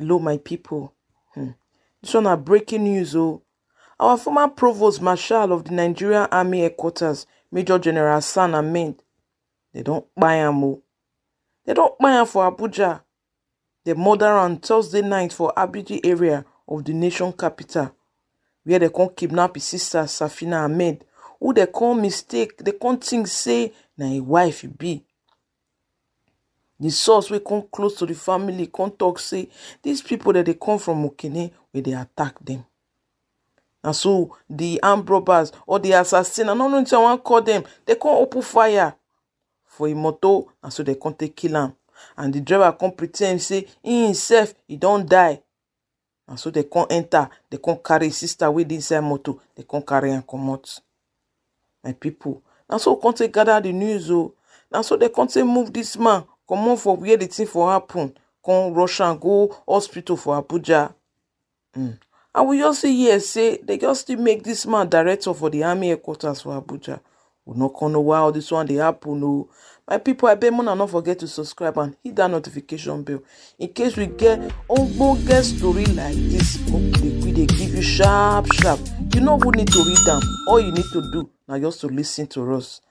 Hello, my people. Hmm. This one are breaking news, oh. Our former Provost Marshal of the Nigerian Army Headquarters, Major General Hassan Ahmed, they don't buy him, oh. They don't buy him for Abuja. They murder on Thursday night for Abidi area of the nation capital, where they can't kidnap his sister Safina Ahmed, who they can't mistake, they can't think say, na his wife be. The source wey come close to the family come talk say these people that they come from Mokene where they attack them. And so the armed robbers or the assassin, I no know wetin I wan call them, they come open fire for a motor and so they come take kill him. And the driver come pretend say he himself he don't die. And so they come enter, they come carry his sister with dey inside motor, they come carry am comot. My people, and so come take gather the news oh, and so they come take move this man comot for wia di tin for happun come rush am go hospital for abuja hmm. and we just see here say they just still make this man director for the army headquarters for abuja we no come know why all dis one dey happen o oh. my people, pipo abemona no forget to subscribe and hit that notification bell in case we get ogbonge story like dis we dey give you sharp sharp you no even need to read am all you need to do na just to lis ten to us